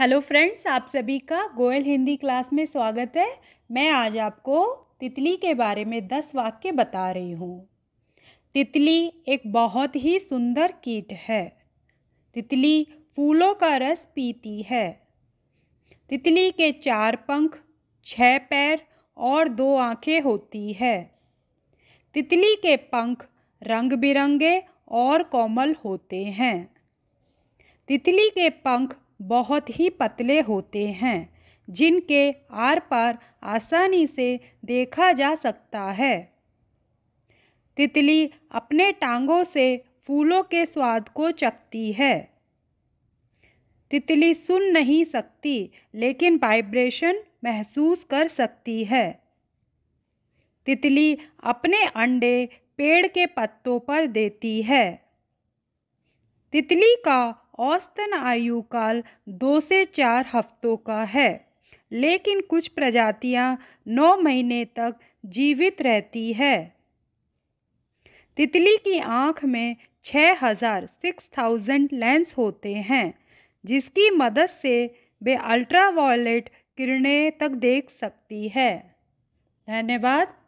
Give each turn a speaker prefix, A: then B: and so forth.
A: hello friends आप सभी का गोयल हिंदी क्लास में स्वागत है मैं आज आपको तितली के बारे में दस वाक्य बता रही हूँ तितली एक बहुत ही सुंदर कीट है तितली फूलों का रस पीती है तितली के चार पंख छः पैर और दो आँखें होती है तितली के पंख रंग बिरंगे और कोमल होते हैं तितली के पंख बहुत ही पतले होते हैं जिनके आर पार आसानी से देखा जा सकता है तितली अपने टांगों से फूलों के स्वाद को चखती है तितली सुन नहीं सकती लेकिन वाइब्रेशन महसूस कर सकती है तितली अपने अंडे पेड़ के पत्तों पर देती है तितली का औसतन आयु काल दो से चार हफ्तों का है लेकिन कुछ प्रजातियां नौ महीने तक जीवित रहती है तितली की आँख में छः हज़ार सिक्स थाउजेंड लेंस होते हैं जिसकी मदद से वे अल्ट्रावायलेट किरणें तक देख सकती है धन्यवाद